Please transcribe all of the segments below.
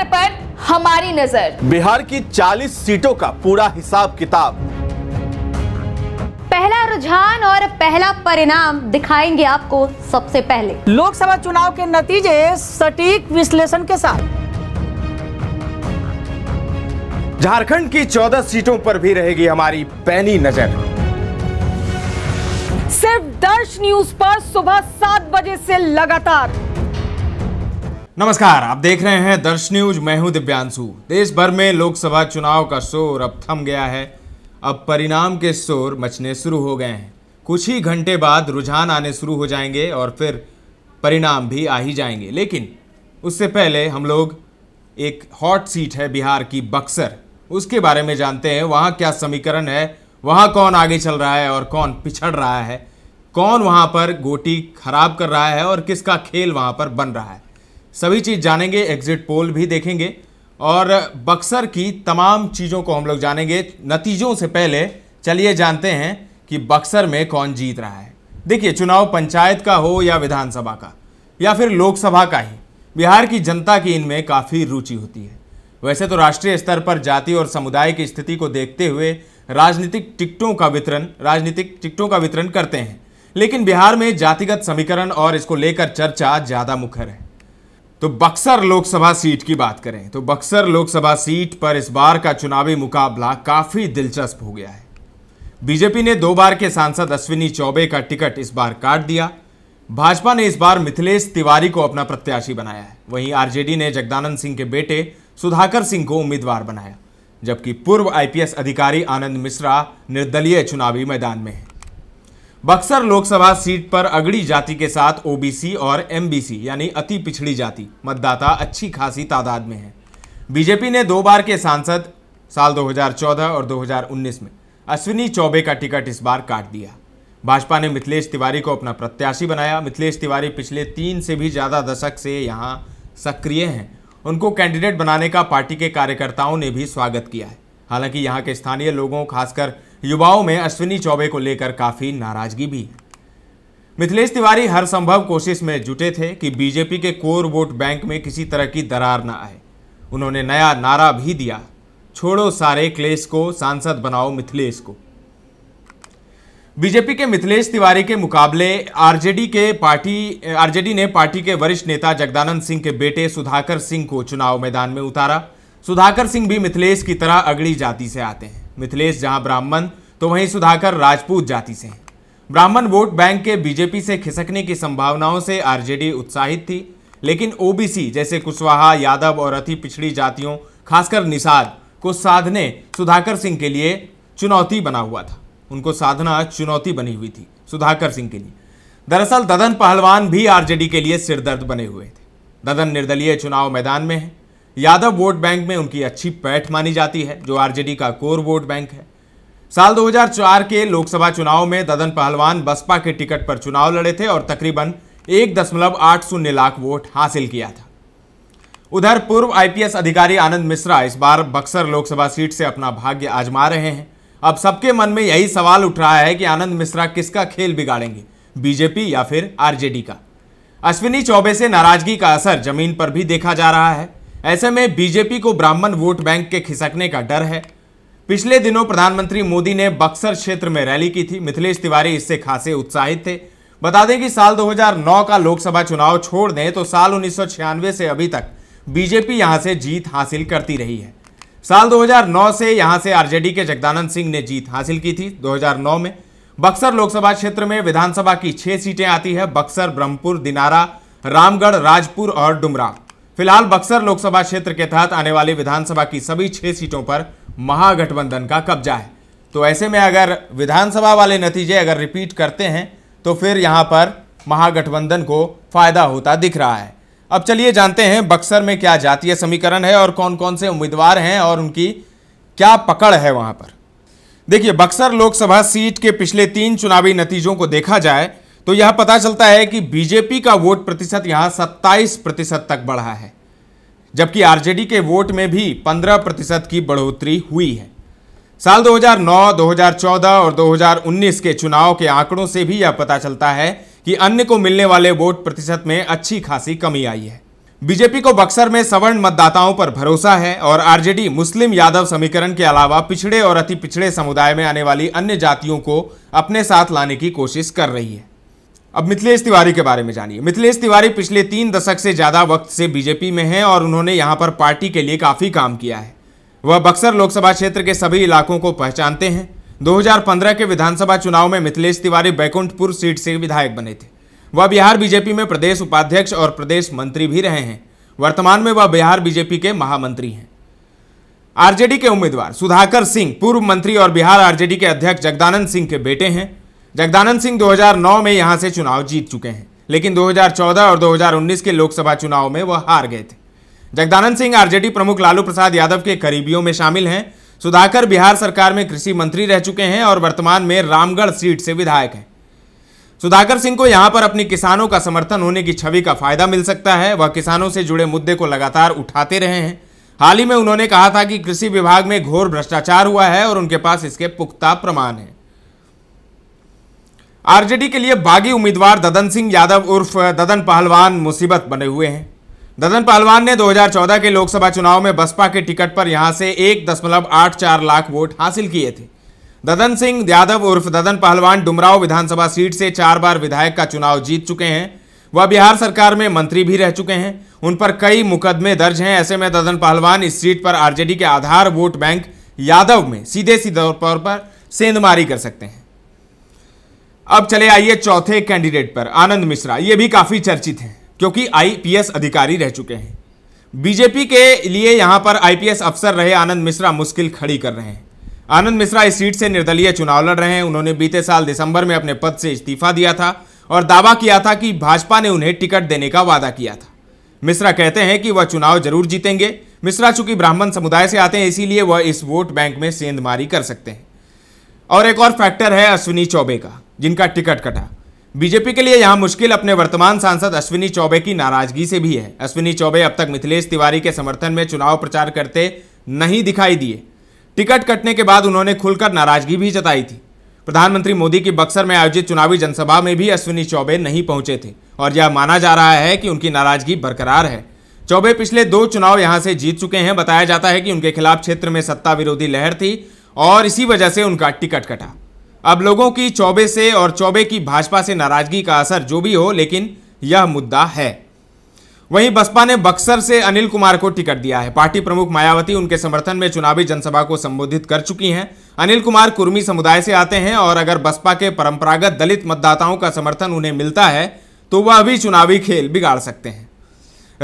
खबर पर हमारी नजर बिहार की 40 सीटों का पूरा हिसाब किताब पहला रुझान और पहला परिणाम दिखाएंगे आपको सबसे पहले लोकसभा चुनाव के नतीजे सटीक विश्लेषण के साथ झारखंड की 14 सीटों पर भी रहेगी हमारी पैनी नजर सिर्फ दर्श न्यूज पर सुबह सात बजे से लगातार नमस्कार आप देख रहे हैं दर्श न्यूज मैं हूं दिव्यांशु देश भर में लोकसभा चुनाव का शोर अब थम गया है अब परिणाम के शोर मचने शुरू हो गए हैं कुछ ही घंटे बाद रुझान आने शुरू हो जाएंगे और फिर परिणाम भी आ ही जाएंगे लेकिन उससे पहले हम लोग एक हॉट सीट है बिहार की बक्सर उसके बारे में जानते हैं वहाँ क्या समीकरण है वहाँ कौन आगे चल रहा है और कौन पिछड़ रहा है कौन वहाँ पर गोटी खराब कर रहा है और किसका खेल वहाँ पर बन रहा है सभी चीज़ जानेंगे एग्जिट पोल भी देखेंगे और बक्सर की तमाम चीज़ों को हम लोग जानेंगे नतीजों से पहले चलिए जानते हैं कि बक्सर में कौन जीत रहा है देखिए चुनाव पंचायत का हो या विधानसभा का या फिर लोकसभा का ही बिहार की जनता की इनमें काफ़ी रुचि होती है वैसे तो राष्ट्रीय स्तर पर जाति और समुदाय की स्थिति को देखते हुए राजनीतिक टिकटों का वितरण राजनीतिक टिकटों का वितरण करते हैं लेकिन बिहार में जातिगत समीकरण और इसको लेकर चर्चा ज़्यादा मुखर है तो बक्सर लोकसभा सीट की बात करें तो बक्सर लोकसभा सीट पर इस बार का चुनावी मुकाबला काफी दिलचस्प हो गया है बीजेपी ने दो बार के सांसद अश्विनी चौबे का टिकट इस बार काट दिया भाजपा ने इस बार मिथिलेश तिवारी को अपना प्रत्याशी बनाया है वहीं आरजेडी ने जगदानंद सिंह के बेटे सुधाकर सिंह को उम्मीदवार बनाया जबकि पूर्व आईपीएस अधिकारी आनंद मिश्रा निर्दलीय चुनावी मैदान में है बक्सर लोकसभा सीट पर अगड़ी जाति के साथ ओबीसी और एमबीसी यानी अति पिछड़ी जाति मतदाता अच्छी खासी तादाद में है बीजेपी ने दो बार के सांसद साल 2014 और 2019 में अश्विनी चौबे का टिकट इस बार काट दिया भाजपा ने मिथिलेश तिवारी को अपना प्रत्याशी बनाया मिथिलेश तिवारी पिछले तीन से भी ज़्यादा दशक से यहाँ सक्रिय हैं उनको कैंडिडेट बनाने का पार्टी के कार्यकर्ताओं ने भी स्वागत किया है हालांकि यहाँ के स्थानीय लोगों खासकर युवाओं में अश्विनी चौबे को लेकर काफी नाराजगी भी है मिथिलेश तिवारी हर संभव कोशिश में जुटे थे कि बीजेपी के कोर वोट बैंक में किसी तरह की दरार न आए उन्होंने नया नारा भी दिया छोड़ो सारे क्लेश को सांसद बनाओ मिथिलेश को बीजेपी के मिथिलेश तिवारी के मुकाबले आरजेडी के पार्टी आरजेडी ने पार्टी के वरिष्ठ नेता जगदानंद सिंह के बेटे सुधाकर सिंह को चुनाव मैदान में उतारा सुधाकर सिंह भी मिथिलेश की तरह अगड़ी जाति से आते हैं मिथिलेश जहां ब्राह्मण तो वहीं सुधाकर राजपूत जाति से हैं ब्राह्मण वोट बैंक के बीजेपी से खिसकने की संभावनाओं से आरजेडी उत्साहित थी लेकिन ओबीसी जैसे कुशवाहा यादव और अति पिछड़ी जातियों खासकर निषाद को साधने सुधाकर सिंह के लिए चुनौती बना हुआ था उनको साधना चुनौती बनी हुई थी सुधाकर सिंह के लिए दरअसल ददन पहलवान भी आरजेडी के लिए सिरदर्द बने हुए थे ददन निर्दलीय चुनाव मैदान में है यादव वोट बैंक में उनकी अच्छी पैठ मानी जाती है जो आरजेडी का कोर वोट बैंक है साल 2004 के लोकसभा चुनाव में ददन पहलवान बसपा के टिकट पर चुनाव लड़े थे और तकरीबन एक दशमलव आठ शून्य लाख वोट हासिल किया था उधर पूर्व आईपीएस अधिकारी आनंद मिश्रा इस बार बक्सर लोकसभा सीट से अपना भाग्य आजमा रहे हैं अब सबके मन में यही सवाल उठ रहा है कि आनंद मिश्रा किसका खेल बिगाड़ेंगे बीजेपी या फिर आरजेडी का अश्विनी चौबे से नाराजगी का असर जमीन पर भी देखा जा रहा है ऐसे में बीजेपी को ब्राह्मण वोट बैंक के खिसकने का डर है पिछले दिनों प्रधानमंत्री मोदी ने बक्सर क्षेत्र में रैली की थी मिथिलेश तिवारी इससे खासे उत्साहित थे बता दें कि साल 2009 का लोकसभा चुनाव छोड़ दें तो साल उन्नीस से अभी तक बीजेपी यहां से जीत हासिल करती रही है साल 2009 से यहां से आरजेडी के जगदानंद सिंह ने जीत हासिल की थी 2009 में बक्सर लोकसभा क्षेत्र में विधानसभा की छह सीटें आती है बक्सर ब्रह्मपुर दिनारा रामगढ़ राजपुर और डुमराव फिलहाल बक्सर लोकसभा क्षेत्र के तहत आने वाली विधानसभा की सभी छह सीटों पर महागठबंधन का कब्जा है तो ऐसे में अगर विधानसभा वाले नतीजे अगर रिपीट करते हैं तो फिर यहाँ पर महागठबंधन को फायदा होता दिख रहा है अब चलिए जानते हैं बक्सर में क्या जातीय समीकरण है और कौन कौन से उम्मीदवार हैं और उनकी क्या पकड़ है वहाँ पर देखिए बक्सर लोकसभा सीट के पिछले तीन चुनावी नतीजों को देखा जाए तो यह पता चलता है कि बीजेपी का वोट प्रतिशत यहां 27 प्रतिशत तक बढ़ा है जबकि आरजेडी के वोट में भी 15 प्रतिशत की बढ़ोतरी हुई है साल 2009, 2014 और 2019 के चुनाव के आंकड़ों से भी यह पता चलता है कि अन्य को मिलने वाले वोट प्रतिशत में अच्छी खासी कमी आई है बीजेपी को बक्सर में सवर्ण मतदाताओं पर भरोसा है और आरजेडी मुस्लिम यादव समीकरण के अलावा पिछड़े और अति पिछड़े समुदाय में आने वाली अन्य जातियों को अपने साथ लाने की कोशिश कर रही है अब मिथिलेश तिवारी के बारे में जानिए मिथिलेश तिवारी पिछले तीन दशक से ज़्यादा वक्त से बीजेपी में हैं और उन्होंने यहाँ पर पार्टी के लिए काफ़ी काम किया है वह बक्सर लोकसभा क्षेत्र के सभी इलाकों को पहचानते हैं 2015 के विधानसभा चुनाव में मिथिलेश तिवारी बैकुंठपुर सीट से विधायक बने थे वह बिहार बीजेपी में प्रदेश उपाध्यक्ष और प्रदेश मंत्री भी रहे हैं वर्तमान में वह बिहार बीजेपी के महामंत्री हैं आरजेडी के उम्मीदवार सुधाकर सिंह पूर्व मंत्री और बिहार आरजेडी के अध्यक्ष जगदानंद सिंह के बेटे हैं जगदानंद सिंह 2009 में यहां से चुनाव जीत चुके हैं लेकिन 2014 और 2019 के लोकसभा चुनाव में वह हार गए थे जगदानंद सिंह आरजेडी प्रमुख लालू प्रसाद यादव के करीबियों में शामिल हैं सुधाकर बिहार सरकार में कृषि मंत्री रह चुके हैं और वर्तमान में रामगढ़ सीट से विधायक हैं सुधाकर सिंह को यहां पर अपनी किसानों का समर्थन होने की छवि का फायदा मिल सकता है वह किसानों से जुड़े मुद्दे को लगातार उठाते रहे हैं हाल ही में उन्होंने कहा था कि कृषि विभाग में घोर भ्रष्टाचार हुआ है और उनके पास इसके पुख्ता प्रमाण हैं आरजेडी के लिए बागी उम्मीदवार ददन सिंह यादव उर्फ ददन पहलवान मुसीबत बने हुए हैं ददन पहलवान ने 2014 के लोकसभा चुनाव में बसपा के टिकट पर यहां से एक दशमलव आठ चार लाख वोट हासिल किए थे ददन सिंह यादव उर्फ ददन पहलवान डुमराव विधानसभा सीट से चार बार विधायक का चुनाव जीत चुके हैं वह बिहार सरकार में मंत्री भी रह चुके हैं उन पर कई मुकदमे दर्ज हैं ऐसे में ददन पहलवान इस सीट पर आरजेडी के आधार वोट बैंक यादव में सीधे सीधे तौर पर सेंधमारी कर सकते हैं अब चले आइए चौथे कैंडिडेट पर आनंद मिश्रा ये भी काफी चर्चित हैं क्योंकि आईपीएस अधिकारी रह चुके हैं बीजेपी के लिए यहां पर आईपीएस अफसर रहे आनंद मिश्रा मुश्किल खड़ी कर रहे हैं आनंद मिश्रा इस सीट से निर्दलीय चुनाव लड़ रहे हैं उन्होंने बीते साल दिसंबर में अपने पद से इस्तीफा दिया था और दावा किया था कि भाजपा ने उन्हें टिकट देने का वादा किया था मिश्रा कहते हैं कि वह चुनाव जरूर जीतेंगे मिश्रा चूंकि ब्राह्मण समुदाय से आते हैं इसीलिए वह इस वोट बैंक में सेंधमारी कर सकते हैं और एक और फैक्टर है अश्विनी चौबे का जिनका टिकट कटा बीजेपी के लिए यहां मुश्किल अपने वर्तमान सांसद अश्विनी चौबे की नाराजगी से भी है अश्विनी चौबे अब तक मिथिलेश तिवारी के समर्थन में चुनाव प्रचार करते नहीं दिखाई दिए टिकट कटने के बाद उन्होंने खुलकर नाराजगी भी जताई थी प्रधानमंत्री मोदी की बक्सर में आयोजित चुनावी जनसभा में भी अश्विनी चौबे नहीं पहुंचे थे और यह माना जा रहा है कि उनकी नाराजगी बरकरार है चौबे पिछले दो चुनाव यहां से जीत चुके हैं बताया जाता है कि उनके खिलाफ क्षेत्र में सत्ता विरोधी लहर थी और इसी वजह से उनका टिकट कटा अब लोगों की चौबे से और चौबे की भाजपा से नाराजगी का असर जो भी हो लेकिन यह मुद्दा है वहीं बसपा ने बक्सर से अनिल कुमार को टिकट दिया है पार्टी प्रमुख मायावती उनके समर्थन में चुनावी जनसभा को संबोधित कर चुकी हैं अनिल कुमार कुर्मी समुदाय से आते हैं और अगर बसपा के परंपरागत दलित मतदाताओं का समर्थन उन्हें मिलता है तो वह अभी चुनावी खेल बिगाड़ सकते हैं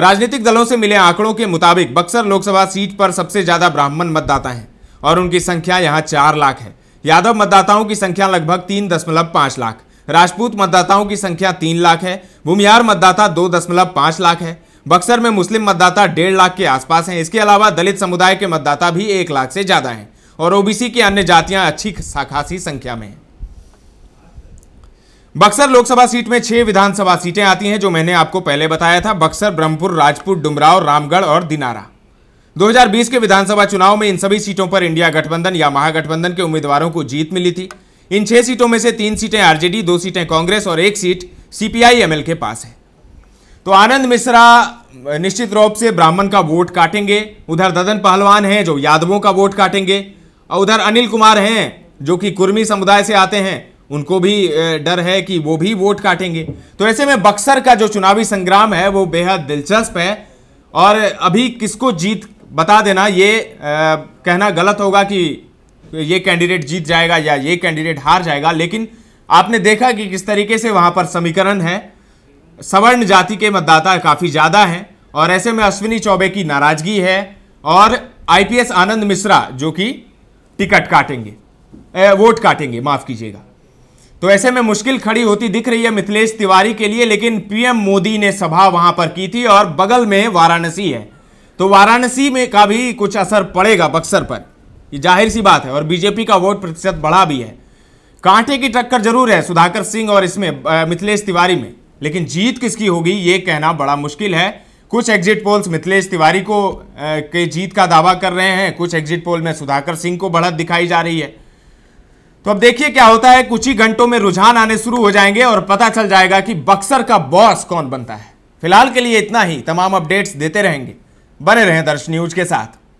राजनीतिक दलों से मिले आंकड़ों के मुताबिक बक्सर लोकसभा सीट पर सबसे ज्यादा ब्राह्मण मतदाता हैं और उनकी संख्या यहाँ चार लाख है यादव मतदाताओं की संख्या लगभग तीन दशमलव पांच लाख राजपूत मतदाताओं की संख्या तीन लाख है भूमिहार मतदाता दो दशमलव पांच लाख है बक्सर में मुस्लिम मतदाता डेढ़ लाख के आसपास हैं इसके अलावा दलित समुदाय के मतदाता भी एक लाख से ज़्यादा हैं और ओबीसी की अन्य जातियां अच्छी खासी संख्या में हैं बक्सर लोकसभा सीट में छह विधानसभा सीटें आती हैं जो मैंने आपको पहले बताया था बक्सर ब्रह्मपुर राजपुर डुमराव रामगढ़ और दिनारा 2020 के विधानसभा चुनाव में इन सभी सीटों पर इंडिया गठबंधन या महागठबंधन के उम्मीदवारों को जीत मिली थी इन छह सीटों में से तीन सीटें आरजेडी दो सीटें कांग्रेस और एक सीट एमएल के पास है तो आनंद मिश्रा निश्चित रूप से ब्राह्मण का वोट काटेंगे उधर ददन पहलवान हैं जो यादवों का वोट काटेंगे और उधर अनिल कुमार हैं जो कि कुर्मी समुदाय से आते हैं उनको भी डर है कि वो भी वोट काटेंगे तो ऐसे में बक्सर का जो चुनावी संग्राम है वो बेहद दिलचस्प है और अभी किसको जीत बता देना ये आ, कहना गलत होगा कि ये कैंडिडेट जीत जाएगा या ये कैंडिडेट हार जाएगा लेकिन आपने देखा कि किस तरीके से वहाँ पर समीकरण है सवर्ण जाति के मतदाता काफ़ी ज़्यादा हैं और ऐसे में अश्विनी चौबे की नाराज़गी है और आईपीएस आनंद मिश्रा जो कि टिकट काटेंगे ए, वोट काटेंगे माफ़ कीजिएगा तो ऐसे में मुश्किल खड़ी होती दिख रही है मिथिलेश तिवारी के लिए लेकिन पीएम मोदी ने सभा वहां पर की थी और बगल में वाराणसी है तो वाराणसी में का भी कुछ असर पड़ेगा बक्सर पर ये जाहिर सी बात है और बीजेपी का वोट प्रतिशत बढ़ा भी है कांटे की टक्कर जरूर है सुधाकर सिंह और इसमें मिथिलेश तिवारी में लेकिन जीत किसकी होगी ये कहना बड़ा मुश्किल है कुछ एग्जिट पोल्स मिथिलेश तिवारी को आ, के जीत का दावा कर रहे हैं कुछ एग्जिट पोल में सुधाकर सिंह को बढ़त दिखाई जा रही है तो अब देखिए क्या होता है कुछ ही घंटों में रुझान आने शुरू हो जाएंगे और पता चल जाएगा कि बक्सर का बॉस कौन बनता है फिलहाल के लिए इतना ही तमाम अपडेट्स देते रहेंगे बने रहें दर्श न्यूज के साथ